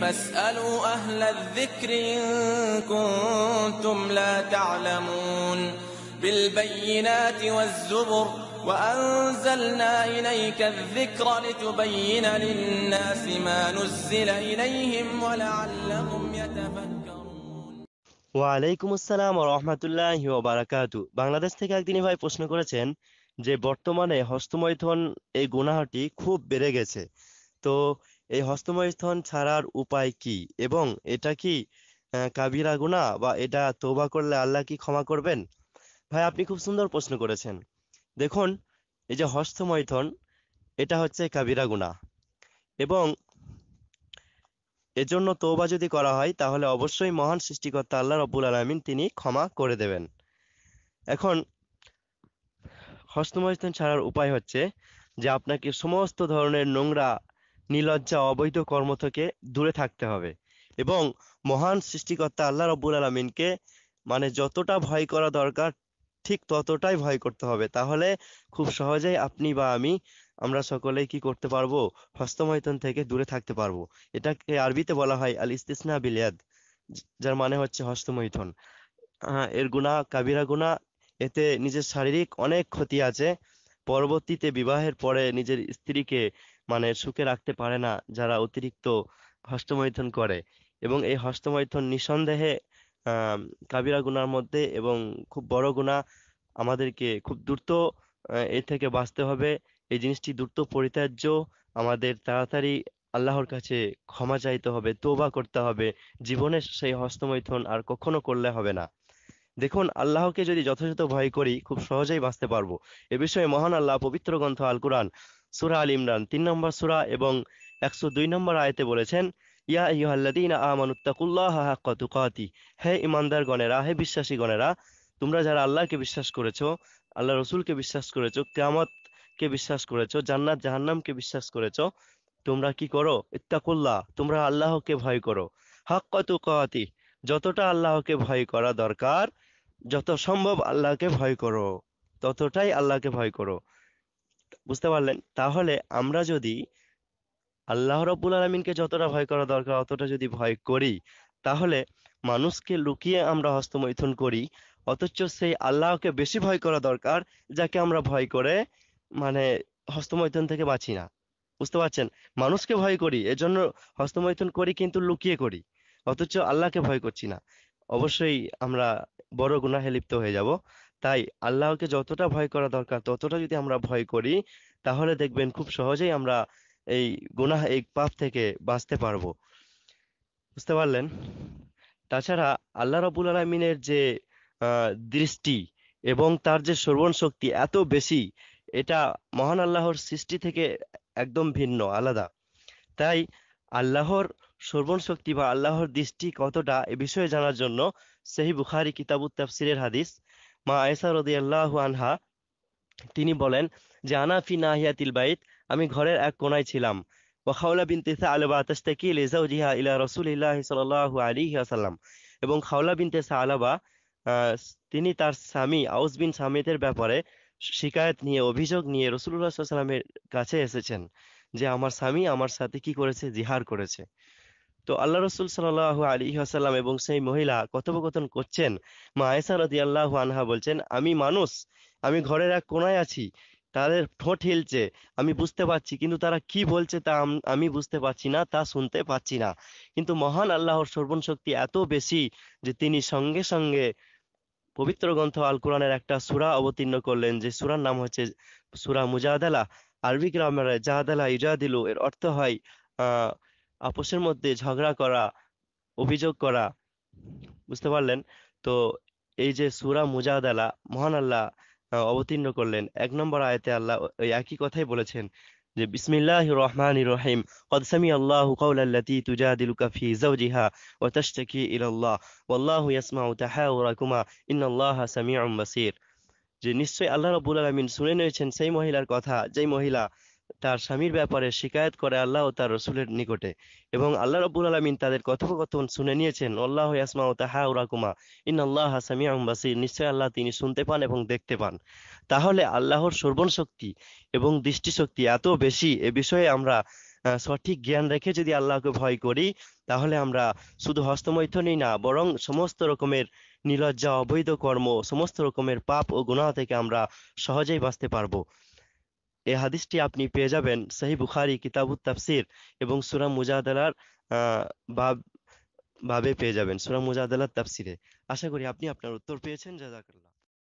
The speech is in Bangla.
فاسألوا أهل الذكر إن كنتم لا تعلمون بالبينات والزبر وأنزلنا إليك الذكر لتبين للناس ما نزل إليهم ولعلهم يتفكرون وعليكم السلام ورحمة الله وبركاته বাংলাদেশ থেকে একদিনই ভাই প্রশ্ন করেছেন যে বর্তমানে হস্তমৈথন এই গুনাহটি খুব বেড়ে গেছে তো এই হস্তময় স্থান ছাড়ার উপায় কি এবং এটা কি কাবিরা গুনা বা এটা তোবা করলে আল্লাহ কি ক্ষমা করবেন ভাই আপনি খুব সুন্দর প্রশ্ন করেছেন দেখুন এই যে হস্তমৈথন এটা হচ্ছে কাবিরা গুনা এবং এজন্য তোবা যদি করা হয় তাহলে অবশ্যই মহান সৃষ্টিকর্তা আল্লাহ রব্বুল আলমিন তিনি ক্ষমা করে দেবেন এখন হস্তমৈথন ছাড়ার উপায় হচ্ছে যে আপনাকে সমস্ত ধরনের নোংরা নিলজ্জা অবৈধ কর্ম থেকে দূরে থাকতে হবে এবং মহান সৃষ্টিকর্তা আল্লাহ রব্বুল আলমিনকে মানে যতটা ভয় করা দরকার ঠিক ততটাই ভয় করতে হবে তাহলে খুব সহজেই আপনি বা আমি আমরা সকলেই কি করতে পারবো হস্তমৈতন থেকে দূরে থাকতে পারবো এটাকে আরবিতে বলা হয় আল ইস্তিসনা বিলিয়াদ যার মানে হচ্ছে হস্তমৈথন হ্যাঁ এর গুণা কাবিরা গুণা এতে নিজের শারীরিক অনেক ক্ষতি আছে পরবর্তীতে বিবাহের পরে নিজের স্ত্রীকে মানে সুখে রাখতে পারে না যারা অতিরিক্ত হস্তমৈথন করে এবং এই হস্তমৈথন নিঃসন্দেহে কাবিরা গুনার মধ্যে এবং খুব বড় গুণা আমাদেরকে খুব দ্রুত এ থেকে বাঁচতে হবে এই জিনিসটি দ্রুত পরিত্যাজ্য আমাদের তাড়াতাড়ি আল্লাহর কাছে ক্ষমা চাইতে হবে তোবা করতে হবে জীবনে সেই হস্তমৈথন আর কখনো করলে হবে না দেখুন আল্লাহকে যদি যথাযথ ভয় করি খুব সহজেই বাঁচতে পারবো এ বিষয়ে মহান আল্লাহ পবিত্র গ্রন্থ আল কোরআন সুরা আল ইমরান তিন নম্বর সুরা এবং একশো দুই নম্বর আয়তে বলেছেন ইয়া ইহাল্লাদিন আমানুত্তাকুল্লাহ হে ইমানদার গণেরা হে বিশ্বাসী গণেরা তোমরা যারা আল্লাহকে বিশ্বাস করেছো আল্লাহ রসুলকে বিশ্বাস করেছো বিশ্বাস করেছো জান্নাত জাহান্নামকে বিশ্বাস করেছো তোমরা কি করো ইত্তাকুল্লাহ তোমরা আল্লাহকে ভয় করো হাক্কা তুকাতি যতটা আল্লাহকে ভয় করা দরকার যত সম্ভব আল্লাহকে ভয় করো ততটাই আল্লাহকে ভয় করো বুঝতে পারলেন তাহলে আমরা যদি আল্লাহ রবুল আলমিনকে যতটা ভয় করা দরকার অতটা যদি ভয় করি তাহলে মানুষকে লুকিয়ে আমরা হস্তমৈথুন করি অথচ সেই আল্লাহকে বেশি ভয় করা দরকার যাকে আমরা ভয় করে মানে হস্তমৈথুন থেকে বাঁচি না বুঝতে পারছেন মানুষকে ভয় করি এজন্য হস্তমৈথুন করি কিন্তু লুকিয়ে করি অথচ আল্লাহকে ভয় করছি না অবশ্যই আমরা বড় গুণাহে লিপ্ত হয়ে যাব তাই আল্লাহকে যতটা ভয় করা দরকার ততটা যদি আমরা ভয় করি তাহলে দেখবেন খুব সহজেই আমরা এই গুনাহ এই পাপ থেকে বাঁচতে পারবো বুঝতে পারলেন তাছাড়া আল্লাহ রাবুল আলমিনের যে দৃষ্টি এবং তার যে শ্রবণ শক্তি এত বেশি এটা মহান আল্লাহর সৃষ্টি থেকে একদম ভিন্ন আলাদা তাই আল্লাহর শ্রবণ শক্তি বা আল্লাহর দৃষ্টি কতটা এ বিষয়ে জানার জন্য সেই বুখারি কিতাবুত তাফসিরের হাদিস মা আয়সা রদিয়াল্লাহু আনহা তিনি বলেন যে আনাফি নাহিয়াতিল বাইত আমি ঘরের এক কোনায় ছিলাম বিন তেসা আলবা আতাস সালবা লেজাউ জিহা ইলা রসুল রাসূলিল্লাহ সাল্লাল্লাহু আলী ওয়াসাল্লাম এবং খাওলা বিন তেসা সালাবা তিনি তার স্বামী আউস বিন সামিদের ব্যাপারে শিকায়ত নিয়ে অভিযোগ নিয়ে রসুল্লাহ সাল্লামের কাছে এসেছেন যে আমার স্বামী আমার সাথে কি করেছে জিহার করেছে তো আল্লাহ রসুল সাল্লাহ আলী আসাল্লাম এবং সেই মহিলা কথোপকথন করছেন মা আয়েসা রদি আল্লাহ আনহা বলছেন আমি মানুষ আমি ঘরের এক কোনায় আছি তাদের ঠোঁট হিলছে আমি বুঝতে পারছি কিন্তু তারা কি বলছে তা আমি বুঝতে পারছি না তা শুনতে পাচ্ছি না কিন্তু মহান আল্লাহর সর্বণ শক্তি এত বেশি যে তিনি সঙ্গে সঙ্গে পবিত্র গ্রন্থ আল কোরআনের একটা সুরা অবতীর্ণ করলেন যে সুরার নাম হচ্ছে সুরা মুজাদালা আরবি গ্রামের জাহাদালা ইজাদিলু এর অর্থ হয় আহ আপসের মধ্যে ঝগড়া করা অভিযোগ করা বুঝতে পারলেন তো এই যে সুরা মুজাদালা মহান আল্লাহ অবতীর্ণ করলেন এক নম্বর আয়তে আল্লাহ ওই একই কথাই বলেছেন যে বিসমিল্লাহ রহমান রহিম কদসামি আল্লাহ হুকাউল্লাতি কৌলাল্লাতি তুজাদিলুকা ফি জাওজিহা ওয়া তাশতাকি ইলাল্লাহ ওয়াল্লাহু ইয়াসমাউ তাহাউরাকুমা ইন্নাল্লাহা সামিউম বাসির যে নিশ্চয়ই আল্লাহ রাব্বুল আলামিন শুনে নিয়েছেন সেই মহিলার কথা যেই মহিলা তার স্বামীর ব্যাপারে শিকায়ত করে আল্লাহ ও তার রসুলের নিকটে এবং আল্লাহ রবুল আলমিন তাদের কথোপকথন শুনে নিয়েছেন আল্লাহ ইয়াসমা ও তাহা উরাকুমা ইন আল্লাহ হাসামি আহমবাসি নিশ্চয় আল্লাহ তিনি শুনতে পান এবং দেখতে পান তাহলে আল্লাহর শ্রবণ শক্তি এবং দৃষ্টিশক্তি এত বেশি এ বিষয়ে আমরা সঠিক জ্ঞান রেখে যদি আল্লাহকে ভয় করি তাহলে আমরা শুধু হস্তমৈথনই না বরং সমস্ত রকমের নিলজ্জা অবৈধ কর্ম সমস্ত রকমের পাপ ও গুণা থেকে আমরা সহজেই বাঁচতে পারবো এই হাদিসটি আপনি পেয়ে যাবেন সাহি বুখারি কিতাবুত তাফসির এবং সুরাম মুজাদালার বাব ভাবে পেয়ে যাবেন সুরাম মুজাদালার তাফসিরে আশা করি আপনি আপনার উত্তর পেয়েছেন জাজাকাল্লাহ